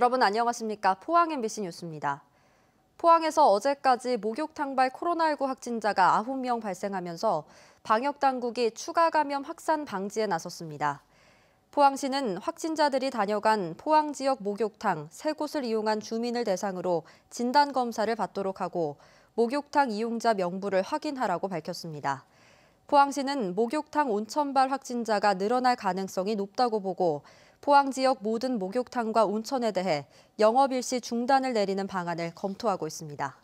여러분 안녕하십니까? 포항 MBC 뉴스입니다. 포항에서 어제까지 목욕탕발 코로나19 확진자가 9명 발생하면서 방역당국이 추가 감염 확산 방지에 나섰습니다. 포항시는 확진자들이 다녀간 포항 지역 목욕탕 3 곳을 이용한 주민을 대상으로 진단검사를 받도록 하고 목욕탕 이용자 명부를 확인하라고 밝혔습니다. 포항시는 목욕탕 온천발 확진자가 늘어날 가능성이 높다고 보고 포항 지역 모든 목욕탕과 온천에 대해 영업일시 중단을 내리는 방안을 검토하고 있습니다.